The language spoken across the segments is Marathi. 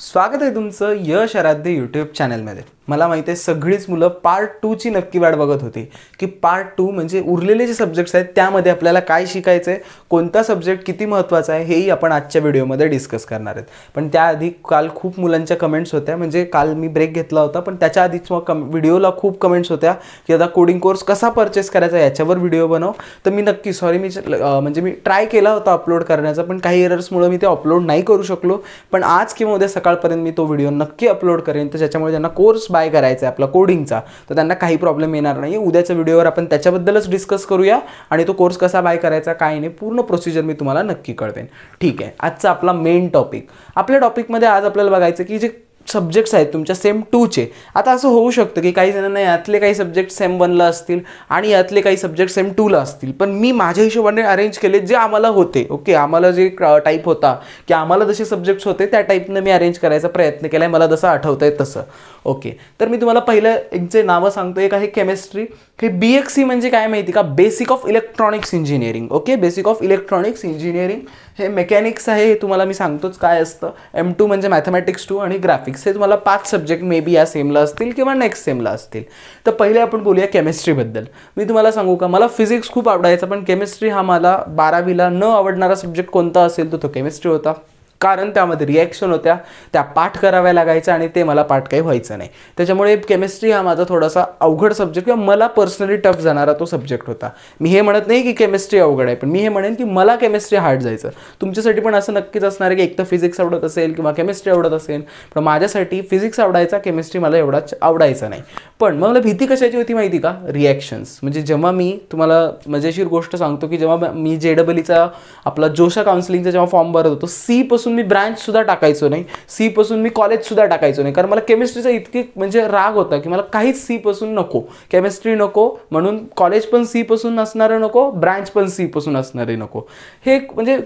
स्वागत आहे तुमचं यश आराध्य यूट्यूब चॅनलमध्ये मला माहिती आहे सगळीच मुलं पार्ट टूची नक्की वाट बघत होती की पार्ट टू म्हणजे उरलेले जे सब्जेक्ट्स आहेत त्यामध्ये आपल्याला काय शिकायचं आहे कोणता सब्जेक्ट किती महत्त्वाचा आहे हेही आपण आजच्या व्हिडिओमध्ये डिस्कस करणार आहेत पण त्याआधी काल खूप मुलांच्या कमेंट्स होत्या म्हणजे काल मी ब्रेक घेतला होता पण त्याच्या आधीच मग कम व्हिडिओला खूप कमेंट्स होत्या की आता कोडिंग कोर्स कसा परचेस करायचा याच्यावर व्हिडिओ बनव तर मी नक्की सॉरी मी म्हणजे मी ट्राय केला होता अपलोड करण्याचा पण काही एरर्समुळे मी ते अपलोड नाही करू शकलो पण आज किंवा उद्या सकाळपर्यंत मी तो व्हिडिओ नक्की अपलोड करेन तर ज्याच्यामुळे त्यांना कोर्स बाय करायचा आहे आपला कोडिंगचा तर त्यांना काही प्रॉब्लेम येणार नाही उद्याच्या व्हिडिओवर आपण त्याच्याबद्दलच डिस्कस करूया आणि तो कोर्स कसा बाय करायचा काय नाही पूर्ण प्रोसिजर मी तुम्हाला नक्की कळवेन ठीक आहे आजचा आपला मेन टॉपिक आपल्या टॉपिकमध्ये आज आपल्याला बघायचं की जे सब्जेक्ट्स आहेत तुमच्या सेम टूचे आता असं होऊ शकतं की काही जणांना यातले काही सब्जेक्ट सेम वनला असतील आणि यातले काही सब्जेक्ट सेम टूला असतील पण मी माझ्या हिशोबाने अरेंज केले जे आम्हाला होते ओके आम्हाला जे टाईप होता की आम्हाला जसे सब्जेक्ट्स होते त्या टाईपनं मी अरेंज करायचा प्रयत्न केला आहे मला जसं आठवत आहे तसं ओके तर मी तुम्हाला पहिलं एक जे नावं सांगतो एक आहे केमिस्ट्री हे बी एक्स सी म्हणजे काय माहिती का basic of electronics engineering okay basic of electronics engineering हे मेकॅनिक्स आहे हे तुम्हाला मी सांगतोच काय असतं एम टू म्हणजे मॅथमॅटिक्स टू आणि ग्राफिक्स असे तुम्हाला पाच सब्जेक्ट मे बी या सेमला असतील किंवा नेक्स्ट सेमला असतील तर पहिले आपण बोलूया केमिस्ट्रीबद्दल मी तुम्हाला सांगू का मला फिजिक्स खूप आवडायचा पण केमिस्ट्री हा मला बारावीला न आवडणारा सब्जेक्ट कोणता असेल तर तो, तो केमिस्ट्री होता कारण त्यामध्ये रिॲक्शन होत्या त्या पाठ कराव्या लागायचं आणि ते मला पाठ काही व्हायचं नाही त्याच्यामुळे केमिस्ट्री हा माझा थोडासा अवघड सब्जेक्ट किंवा मला पर्सनली टफ जाणारा तो सब्जेक्ट होता मी हे म्हणत नाही की केमिस्ट्री अवघड आहे पण मी हे म्हणेन की मला केमिस्ट्री हार्ड जायचं तुमच्यासाठी पण असं नक्कीच असणार आहे की एक तर फिजिक्स आवडत असेल किंवा केमिस्ट्री आवडत असेल पण माझ्यासाठी फिजिक्स आवडायचा केमिस्ट्री मला एवढा आवडायचा नाही पण मला भीती कशाची होती माहिती का रिॲक्शन्स म्हणजे जेव्हा मी तुम्हाला मजेशीर गोष्ट सांगतो की जेव्हा मी जे डबलीचा आपला जोशा काउन्सिलिंगचा जेव्हा फॉर्म भरत होतो सीपासून पासून मी सुद्धा टाकायचो नाही सीपासून मी कॉलेज सुद्धा टाकायचो नाही कारण मला केमिस्ट्रीचा इतकी म्हणजे राग होता की मला काहीच पासून नको केमिस्ट्री नको म्हणून कॉलेज पण सी पासून असणारे नको ब्रँच पण सी पासून असणारे नको हे एक म्हणजे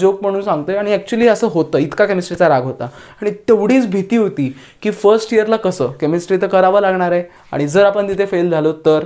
जोक म्हणून सांगतोय आणि ॲक्च्युली असं होतं इतका केमिस्ट्रीचा राग होता आणि तेवढीच भीती होती की फर्स्ट इयरला कसं केमिस्ट्री तर करावं लागणार आहे आणि जर आपण तिथे फेल झालो तर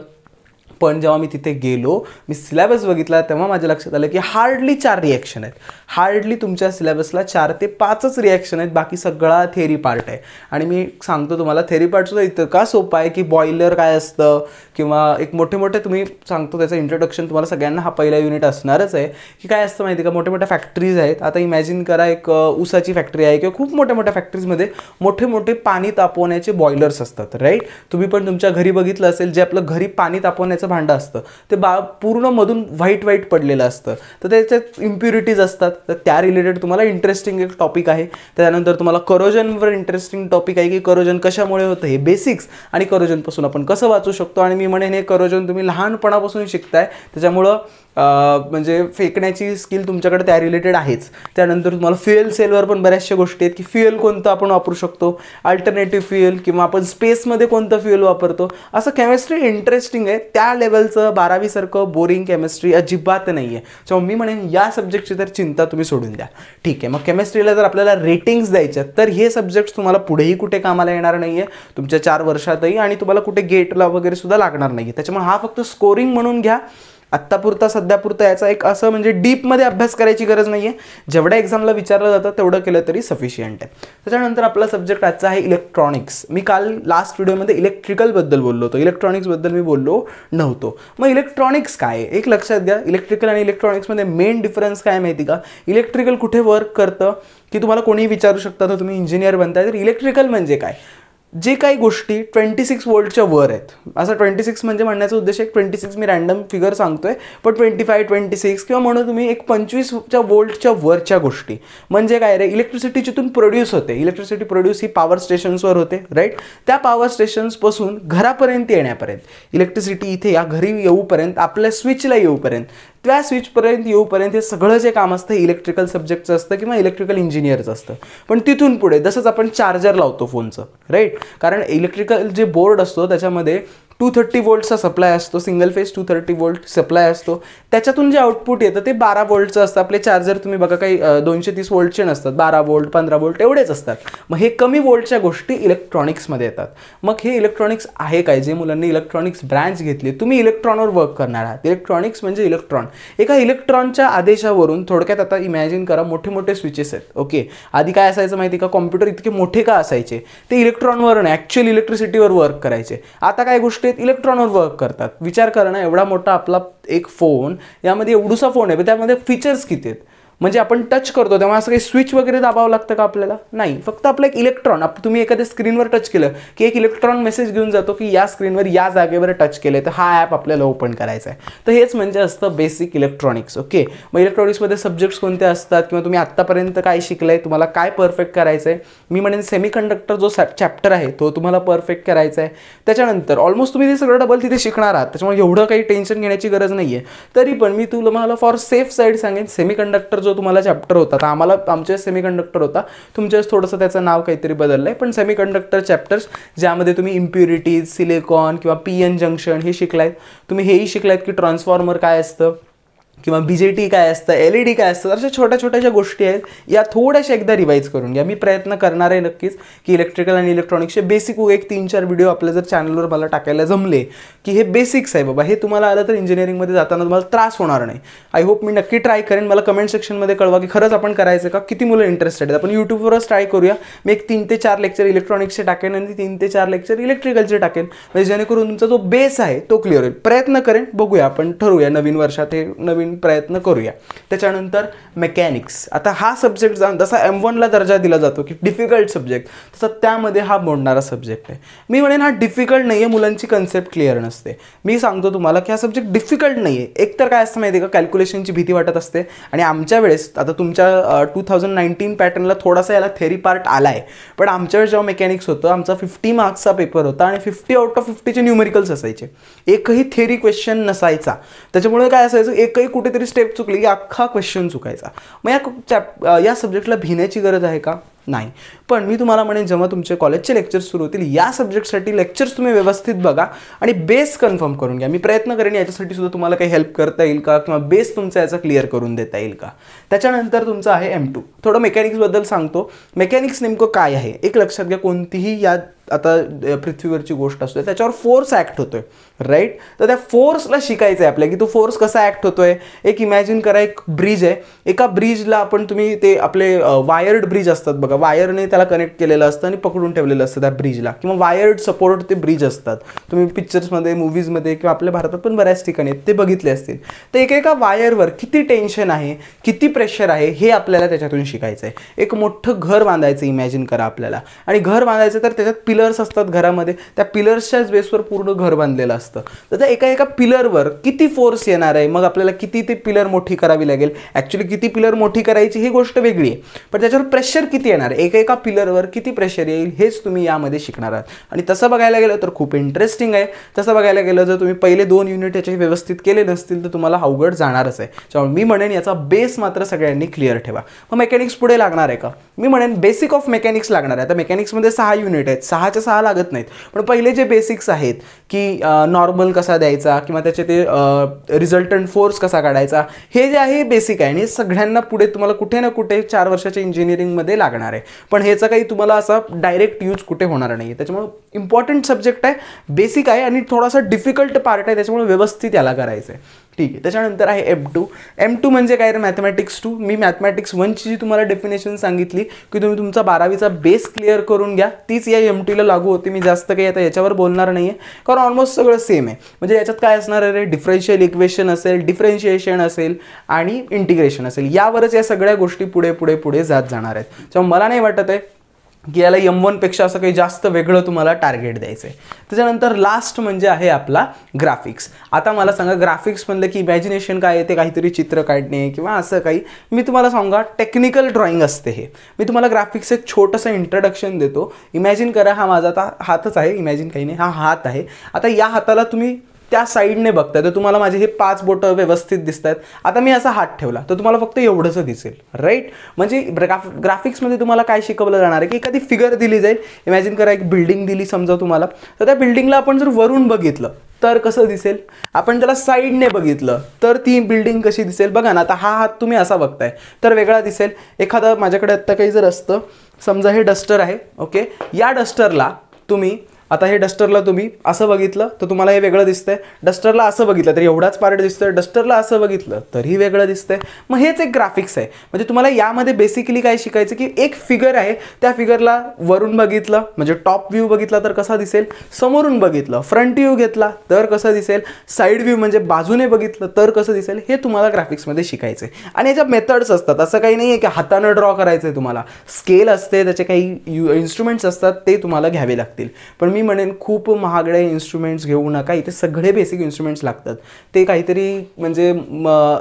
पण जेव्हा मी तिथे गेलो मी सिलॅबस बघितला तेव्हा माझ्या लक्षात आलं की हार्डली चार रिॲक्शन आहेत हार्डली तुमच्या सिलॅबसला चार ते पाचच रिॲक्शन आहेत बाकी सगळा थेरी पार्ट आहे आणि मी सांगतो तुम्हाला थेरी पार्टसुद्धा का सोपा आहे की बॉयलर काय असतं किंवा एक मोठे मोठे तुम्ही सांगतो त्याचं इंट्रोडक्शन तुम्हाला सगळ्यांना हा पहिला युनिट असणारच आहे की काय असतं माहिती का मोठ्या मोठ्या फॅक्टरीज आहेत आता इमॅजिन करा एक ऊसाची फॅक्टरी आहे किंवा खूप मोठ्या मोठ्या फॅक्टरीजमध्ये मोठे मोठे पाणी तापवण्याचे बॉयलर्स असतात राईट तुम्ही पण तुमच्या घरी बघितलं असेल जे आपलं घरी पाणी तापवण्याचं भांडं असतं ते बा पूर्ण मधून व्हाईट व्हाईट पडलेलं असतं तर त्याच्यात इम्प्युरिटीज असतात तर त्या रिलेटेड तुम्हाला इंटरेस्टिंग एक टॉपिक आहे त्यानंतर तुम्हाला करोजनवर इंटरेस्टिंग टॉपिक आहे की करोजन कशामुळे होतं हे बेसिक्स आणि करोजनपासून आपण कसं वाचू शकतो आणि मी म्हणेन हे करोजन तुम्ही लहानपणापासून शिकताय त्याच्यामुळं म्हणजे फेकण्याची स्किल तुमच्याकडे त्या रिलेटेड आहेच त्यानंतर तुम्हाला फ्युएल सेलवर पण बऱ्याचशा गोष्टी आहेत की फ्युएल कोणतं आपण वापरू शकतो अल्टरनेटिव्ह फ्युएल किंवा आपण स्पेसमध्ये कोणतं फ्युएल वापरतो असं केमिस्ट्री इंटरेस्टिंग आहे त्या लेवलचं बारावीसारखं बोरिंग केमिस्ट्री अजिबात नाही आहे सो मी म्हणेन या सब्जेक्टची तर चिंता तुम्ही सोडून द्या ठीक आहे मग केमिस्ट्रीला जर आपल्याला रेटिंग्स द्यायच्या तर हे सब्जेक्ट्स तुम्हाला पुढेही कुठे कामाला येणार नाही आहे तुमच्या चार वर्षातही आणि तुम्हाला कुठे गेटला वगैरे सुद्धा लागणार नाही आहे त्याच्यामुळे हा फक्त स्कोरिंग म्हणून घ्या आत्तापुरता सध्यापुरता याचा एक असं म्हणजे डीपमध्ये अभ्यास करायची गरज नाही आहे जेवढ्या एक्झामला विचारलं जातं तेवढं केलं तरी सफिशियंट आहे त्याच्यानंतर आपला सब्जेक्ट आजचा आहे इलेक्ट्रॉनिक्स मी काल लास्ट व्हिडिओमध्ये इलेक्ट्रिकलबद्दल बोललो होतो इलेक्ट्रॉनिक्सबद्दल मी बोललो नव्हतो मग इलेक्ट्रॉनिक्स काय एक लक्षात घ्या इलेक्ट्रिकल आणि इलेक्ट्रॉनिक्समध्ये मेन डिफरन्स काय माहिती का इलेक्ट्रिकल कुठे वर्क करतं की तुम्हाला कोणीही विचारू शकता तर तुम्ही इंजिनियर बनताय तर इलेक्ट्रिकल म्हणजे काय जे काही गोष्टी ट्वेंटी सिक्स वोल्टच्या वर आहेत असा ट्वेंटी सिक्स म्हणजे म्हणण्याचा उद्देश एक ट्वेंटी सिक्स मी रँडम फिगर सांगतोय पण ट्वेंटी फाय ट्वेंटी सिक्स किंवा म्हणून तुम्ही एक पंचवीसच्या वोल्टच्या वरच्या गोष्टी म्हणजे काय रे इलेक्ट्रिसिटी जिथून प्रोड्यूस होते इलेक्ट्रिसिटी प्रोड्यूस ही पॉवर स्टेशन्सवर होते राईट त्या पॉवर स्टेशन्सपासून घरापर्यंत येण्यापर्यंत इलेक्ट्रिसिटी इथे या घरी येऊपर्यंत आपल्या स्विचला येऊपर्यंत त्या स्विचपर्यंत येऊपर्यंत हे सगळं जे काम असतं इलेक्ट्रिकल सब्जेक्टचं असतं किंवा इलेक्ट्रिकल इंजिनियरचं असतं पण तिथून पुढे जसंच आपण चार्जर लावतो फोनचं राईट कारण इलेक्ट्रिकल जे बोर्ड असतो त्याच्यामध्ये टू थर्टी वोल्टचा सप्लाय असतो single phase two thirty volt supply असतो त्याच्यातून जे आउटपुट येतं ते बारा वोल्टचं असतं आपले चार्जर तुम्ही बघा काही दोनशे तीस वोल्टचे नसतात बारा वोल्ट पंधरा वोल्ट एवढेच असतात मग हे कमी वोल्टच्या गोष्टी इलेक्ट्रॉनिक्समध्ये येतात मग हे इलेक्ट्रॉनिक्स आहे काय जे मुलांनी इलेक्ट्रॉनिक्स ब्रँच घेतली तुम्ही इलेक्ट्रॉनवर वर्क करणार आहात इलेक्ट्रॉनिक्स म्हणजे इलेक्ट्रॉन एका इलेक्ट्रॉनच्या आदेशावरून थोडक्यात आता इमॅजिन करा मोठे मोठे स्विचेस आहेत ओके आधी काय असायचं माहिती का कॉम्प्युटर इतके मोठे का असायचे ते इलेक्ट्रॉनवर ॲक्च्युअल इलेक्ट्रिसिटीवर वर्क करायचे आता काय गोष्टी आहेत इलेक्ट्रॉनवर वर्क करतात विचार करणं एवढा मोठा आपला एक फोन यामध्ये एवढूसा फोन आहे त्यामध्ये फीचर्स किती आहेत म्हणजे आपण टच करतो तेव्हा असं काही स्विच वगैरे दाबावं लागतं का आपल्याला नाही फक्त आपलं एक इलेक्ट्रॉन आप तुम्ही एखाद्या स्क्रीनवर टच केलं की एक इलेक्ट्रॉन मेसेज घेऊन जातो की या स्क्रीनवर या जागेवर टच केलं तर हा ॲप आपल्याला ओपन करायचा आहे तर हेच म्हणजे असतं बेसिक इलेक्ट्रॉनिक्स ओके मग इलेक्ट्रॉनिक्समध्ये सब्जेक्ट्स कोणते असतात किंवा तुम्ही आत्तापर्यंत काय शिकलं आहे तुम्हाला काय परफेक्ट करायचं आहे मी म्हणेन सेमी कंडक्टर जो चॅप्टर आहे तो तुम्हाला परफेक्ट करायचा आहे त्याच्यानंतर ऑलमोस्ट तुम्ही ते सगळं डबल तिथे शिकणार आहात त्याच्यामुळे एवढं काही टेन्शन घेण्याची गरज नाही आहे तरी पण मी तुला मला फॉर सेफ साईड सांगेन सेमी कंडक्टर जो तुम्हाला चॅप्टर होता तर आम्हाला आमच्या सेमीकंडक्टर होता तुमच्याच थोडंसं त्याचं नाव काहीतरी बदललं आहे पण सेमीकंडक्टर चॅप्टर्स ज्यामध्ये तुम्ही इम्प्युरिटीज सिलिकॉन किंवा पी एन जंक्शन हे शिकलायत तुम्ही हेही शिकलायत की ट्रान्सफॉर्मर काय असतं किंवा बी जे टी काय असतं एल ई डी काय असतं अशा छोट्या छोट्या ज्या गोष्टी आहेत या थोड्याशा एकदा रिवाईज करून घ्या मी प्रयत्न करणार आहे नक्कीच की इलेक्ट्रिकल आणि इलेक्ट्रॉनिक्सचे बेसिक एक तीन चार व्हिडिओ आपल्या जर चॅनलवर मला टाकायला जमले की हे बेसिक्स आहे बाबा हे तुम्हाला आलं तर इंजिनिअरिंगमध्ये जाताना तुम्हाला त्रास होणार नाही आय होप मी नक्की ट्राय करेन मला कमेंट सेक्शनमध्ये कळवा की खरंच आपण करायचं का किती मुलं इंटरेस्टेड आहेत आपण यूट्यूबवरच ट्राय करूया मी एक तीन ते चार लेक्चर इलेक्ट्रॉनिक्सचे टाकेन आणि तीन ते चार लेक्चर इलेक्ट्रिकलचे टाकेन म्हणजे जेणेकरून तुमचा जो बेस आहे तो क्लिअर होईल प्रयत्न करेन बघूया आपण ठरवूया नवीन वर्षात हे नवीन नवीन प्रयत्न करूया त्याच्यानंतर मेकॅनिक्स आता हा सब्जेक्ट जसा एम वनला दर्जा दिला जातो की डिफिकल्ट सब्जेक्ट तसा त्यामध्ये हा मोडणारा सब्जेक्ट आहे मी म्हणेन हा डिफिकल्ट नाही आहे मुलांची कन्सेप्ट क्लिअर नसते मी सांगतो तुम्हाला की हा सब्जेक्ट डिफिकल्ट नाही आहे एकतर काय असतं माहिती आहे का कॅल्क्युलेशनची भीती वाटत असते आणि आमच्या वेळेस आता तुमच्या टू थाउजंड नाईन्टीन पॅटर्नला थोडासा याला थेरी पार्ट आला आहे पण आमच्या वेळेस जेव्हा मेकॅनिक्स होतं आमचा फिफ्टी मार्क्सचा पेपर होता आणि फिफ्टी आउट ऑफ फिफ्टीचे न्यूमेरिकल्स असायचे एकही थेरी क्वेश्चन नसायचा त्याच्यामुळे काय असायचं एकही कुठेतरी स्टेप चुकली की अख्खा क्वेश्चन चुकायचा मग या चॅप या सब्जेक्टला भिण्याची गरज आहे का नाही पण मी तुम्हाला म्हणेन जेव्हा तुमचे कॉलेजचे लेक्चर्स सुरू होतील या सब्जेक्टसाठी लेक्चर्स तुम्ही व्यवस्थित बघा आणि बेस कन्फर्म करून घ्या मी प्रयत्न करेन याच्यासाठी सुद्धा तुम्हाला काही हेल्प करता येईल का किंवा बेस तुमचा याचा क्लिअर करून देता येईल का त्याच्यानंतर तुमचं आहे एम टू थोडं मेकॅनिक्सबद्दल सांगतो मेकॅनिक्स नेमकं काय आहे एक लक्षात घ्या कोणतीही या आता पृथ्वीवरची गोष्ट असते त्याच्यावर फोर्स ॲक्ट होतोय राईट तर त्या फोर्सला शिकायचं आहे आपल्या की तो फोर्स कसा ॲक्ट होतोय एक इमॅजिन करा एक ब्रिज आहे एका ब्रिजला आपण तुम्ही ते आपले वायर्ड ब्रिज असतात बघा बघा वायरने त्याला कनेक्ट केलेलं असतं आणि पकडून ठेवलेलं असतं त्या ब्रिजला किंवा वायर्ड सपोर्ट ते ब्रिज असतात तुम्ही पिक्चर्समध्ये मूवीजमध्ये किंवा आपल्या भारतात पण बऱ्याच ठिकाणी ते बघितले असतील तर एकेका वायरवर किती टेन्शन आहे किती प्रेशर आहे हे आपल्याला त्याच्यातून शिकायचं आहे एक मोठं घर बांधायचं इमॅजिन करा आपल्याला आणि घर बांधायचं तर त्याच्यात पिलर्स असतात घरामध्ये त्या पिलर्सच्याच बेसवर पूर्ण घर बांधलेलं असतं तर त्या एका एका पिलरवर किती फोर्स येणार आहे मग आपल्याला किती ते पिलर मोठी करावी लागेल ॲक्च्युली किती पिलर मोठी करायची ही गोष्ट वेगळी आहे पण त्याच्यावर प्रेशर किती येणार येणार एक एका पिलरवर किती प्रेशर येईल हेच तुम्ही यामध्ये शिकणार आहात आणि तसं बघायला गेलं तर खूप इंटरेस्टिंग आहे तसं बघायला गेलं जर तुम्ही पहिले दोन युनिट याचे व्यवस्थित केले नसतील तर तुम्हाला अवघड जाणारच आहे त्यामुळे मी म्हणेन याचा बेस मात्र सगळ्यांनी क्लिअर ठेवा मग मेकॅनिक्स पुढे लागणार आहे का मी म्हणेन बेसिक ऑफ मेकॅनिक्स लागणार आहे आता मेकॅनिक्समध्ये सहा युनिट आहेत सहाच्या सहा लागत नाहीत पण पहिले जे बेसिक्स आहेत की नॉर्मल कसा द्यायचा किंवा त्याचे ते रिझल्टंट फोर्स कसा काढायचा हे जे आहे बेसिक आहे आणि सगळ्यांना पुढे तुम्हाला कुठे ना कुठे चार वर्षाच्या इंजिनिअरिंगमध्ये लागणार पण ह्याचा काही तुम्हाला असा डायरेक्ट यूज कुठे होणार नाही त्याच्यामुळे इम्पॉर्टंट सब्जेक्ट आहे बेसिक आहे आणि थोडासा डिफिकल्ट पार्ट आहे त्याच्यामुळे व्यवस्थित याला करायचं आहे ठीक आहे त्याच्यानंतर आहे एम टू एम टू म्हणजे काय रे मॅथमॅटिक्स टू मी मॅथमॅटिक्स वनची जी तुम्हाला डेफिनेशन सांगितली की तुम्ही तुमचा बारावीचा बेस क्लिअर करून घ्या तीच या एम टूला लागू होती मी जास्त काही आता याच्यावर बोलणार नाही आहे कारण ऑलमोस्ट सगळं सेम आहे म्हणजे याच्यात काय असणार आहे रे डिफरेन्शियल इक्वेशन असेल डिफरेन्शिएशन असेल आणि इंटिग्रेशन असेल यावरच या सगळ्या गोष्टी पुढे पुढे पुढे जात जाणार आहेत त्यामुळे मला नाही वाटत आहे की याला यम वनपेक्षा असं काही जास्त वेगळं तुम्हाला टार्गेट द्यायचं आहे त्याच्यानंतर लास्ट म्हणजे आहे आपला ग्राफिक्स आता मला सांगा ग्राफिक्स म्हणलं की इमॅजिनेशन काय आहे ते काहीतरी चित्र काढणे किंवा असं काही मी तुम्हाला सांगा टेक्निकल ड्रॉइंग असते हे मी तुम्हाला ग्राफिक्स एक छोटंसं इंट्रोडक्शन देतो इमॅजिन करा हा माझा आता हातच आहे इमॅजिन काही नाही हा हात आहे आता या हाताला तुम्ही त्या साईडने बघताय तर तुम्हाला माझे हे पाच बोटं व्यवस्थित दिसत आहेत आता मी असा हात ठेवला तर तुम्हाला फक्त एवढंच दिसेल राईट म्हणजे ग्राफ ग्राफिक्समध्ये तुम्हाला काय शिकवलं जाणार आहे की एखादी फिगर दिली जाईल इमॅजिन करा एक बिल्डिंग दिली समजा तुम्हाला तर त्या बिल्डिंगला आपण जर वरून बघितलं तर कसं दिसेल आपण त्याला साईडने बघितलं तर ती बिल्डिंग कशी दिसेल बघा ना आता हा हात तुम्ही असा बघताय तर वेगळा दिसेल एखादा माझ्याकडे आत्ता काही जर असतं समजा हे डस्टर आहे ओके या डस्टरला तुम्ही आता हे डस्टरला तुम्ही असं बघितलं तर तुम्हाला हे वेगळं दिसतंय डस्टरला असं बघितलं तर एवढाच पार्ट दिसतोय डस्टरला असं बघितलं तरी वेगळं दिसतंय मग हेच एक ग्राफिक्स आहे म्हणजे तुम्हाला यामध्ये बेसिकली काय शिकायचं की एक फिगर आहे त्या फिगरला वरून बघितलं म्हणजे टॉप व्ह्यू बघितला तर कसा दिसेल समोरून बघितलं फ्रंट व्ह्यू घेतला तर कसं दिसेल साईड व्ह्यू म्हणजे बाजूने बघितलं तर कसं दिसेल हे तुम्हाला ग्राफिक्समध्ये शिकायचं आहे आणि याच्या मेथड्स असतात असं काही नाही आहे की हातानं ड्रॉ करायचं आहे तुम्हाला स्केल असते त्याचे काही यू इन्स्ट्रुमेंट्स असतात ते तुम्हाला घ्यावे लागतील पण मी मी म्हणेन खूप महागडे इन्स्ट्रुमेंट्स घेऊ नका इथे सगळे बेसिक इन्स्ट्रुमेंट्स लागतात ते काहीतरी म्हणजे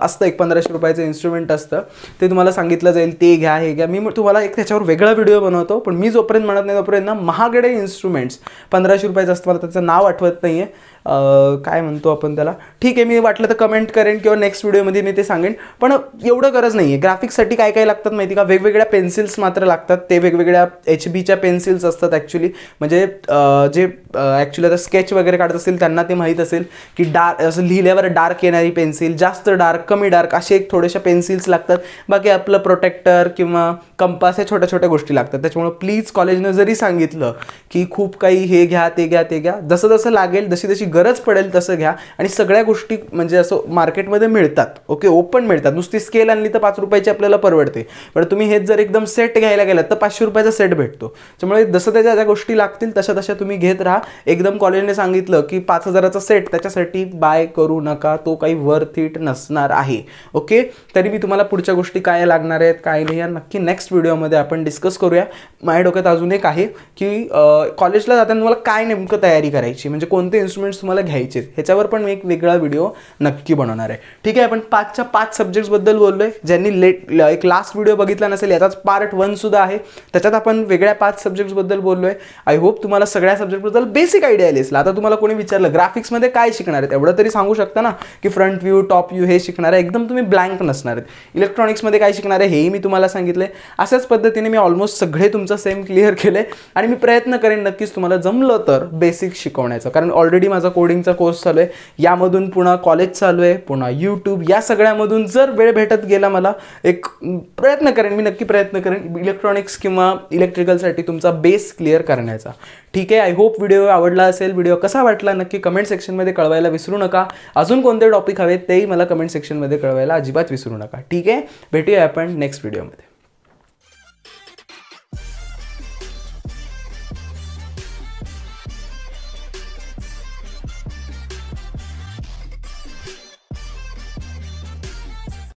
असतं एक पंधराशे रुपयाचं इन्स्ट्रुमेंट असतं ते तुम्हाला सांगितलं जाईल ते घ्या हे घ्या मी तुम्हाला एक त्याच्यावर वेगळा व्हिडिओ बनवतो पण मी जोपर्यंत म्हणत नाही तोपर्यंत ना महागडे इन्स्ट्रुमेंट्स पंधराशे रुपयाचं असतं मला त्याचं नाव आठवत नाही आहे काय म्हणतो आपण त्याला ठीक आहे मी वाटलं तर कमेंट करेन किंवा नेक्स्ट व्हिडिओमध्ये मी ते सांगेन पण एवढं गरज नाही आहे ग्राफिक्ससाठी काय काय लागतात माहिती का वेगवेगळ्या पेन्सिल्स मात्र लागतात ते वेगवेगळ्या एच बीच्या पेन्सिल्स असतात ॲक्च्युली म्हणजे जे ॲक्च्युली आता स्केच वगैरे काढत असतील त्यांना ते माहीत असेल की डार्क असं लिहिल्यावर डार्क येणारी पेन्सिल जास्त डार्क कमी डार्क असे एक थोडेशा पेन्सिल्स लागतात बाकी आपलं प्रोटेक्टर किंवा कंपास या छोट्या छोट्या गोष्टी लागतात त्याच्यामुळे प्लीज कॉलेजनं जरी सांगितलं की खूप काही हे घ्या ते घ्या ते घ्या जसं जसं लागेल जशी जशी गरज पडेल तसं घ्या आणि सगळ्या गोष्टी म्हणजे असं मार्केटमध्ये मिळतात ओके ओपन मिळतात नुसती स्केल आणली तर पाच रुपयाची आपल्याला परवडते पण तुम्ही हेच जर एकदम सेट घ्यायला गेलात तर पाचशे रुपयाचा सेट भेटतो त्यामुळे जसं त्याच्या ज्या गोष्टी लागतील तशा तशा तुम्ही घेत राहा एकदम कॉलेजने सांगितलं की पाच हजाराचा सेट त्याच्यासाठी बाय करू नका तो काही वर्थ इट नसणार आहे ओके तरी मी तुम्हाला पुढच्या गोष्टी काय लागणार आहेत काय नाही या नक्की नेक्स्ट व्हिडिओमध्ये आपण डिस्कस करूया माझ्या डोक्यात अजून एक आहे की कॉलेजला जाताना तुम्हाला काय नेमकं तयारी करायची म्हणजे कोणते इन्स्ट्रुमेंट्स तुम्हाला घ्यायचे ह्याच्यावर पण मी एक वेगळा व्हिडिओ नक्की बनवणार आहे ठीक आहे आपण पाचच्या पाच सब्जेक्ट्सबद्दल बोललो आहे ज्यांनी लेट एक लास्ट व्हिडिओ बघितला नसेल याचाच पार्ट वनसुद्धा आहे त्याच्यात आपण वेगळ्या पाच सब्जेक्ट्सबद्दल बोललो आहे आय होप तुम्हाला सगळ्या सब्जेक्टबद्दल बेसिक आयडिया लेसला आता तुम्हाला कोणी विचारलं ग्राफिक्समध्ये काय शिकणार आहे एवढं तरी सांगू शकता ना की फ्रंट व्ह्यू टॉप व्ह्यू हे शिकणार आहे एकदम तुम्ही ब्लँक नसणार आहेत इलेक्ट्रॉनिक्समध्ये काय शिकणार आहे हेही मी तुम्हाला सांगितले अशाच पद्धतीने मी ऑलमोस्ट सगळे तुमचं सेम क्लिअर केले आणि मी प्रयत्न करेन नक्कीच तुम्हाला जमलं तर बेसिक शिकवण्याचं कारण ऑलरेडी माझा कोडिंगचा कोर्स चालू आहे यामधून पुन्हा कॉलेज चालू आहे पुन्हा यूट्यूब या सगळ्यामधून जर वेळ भेटत गेला मला एक प्रयत्न करेन मी नक्की प्रयत्न करेन इलेक्ट्रॉनिक्स किंवा इलेक्ट्रिकलसाठी तुमचा बेस क्लिअर करण्याचा ठीक आहे आय होप व्हिडिओ आवडला असेल व्हिडिओ कसा वाटला नक्की कमेंट सेक्शनमध्ये कळवायला विसरू नका अजून कोणते टॉपिक हवेत तेही मला कमेंट सेक्शनमध्ये कळवायला अजिबात विसरू नका ठीक आहे भेटूया आपण नेक्स्ट व्हिडिओमध्ये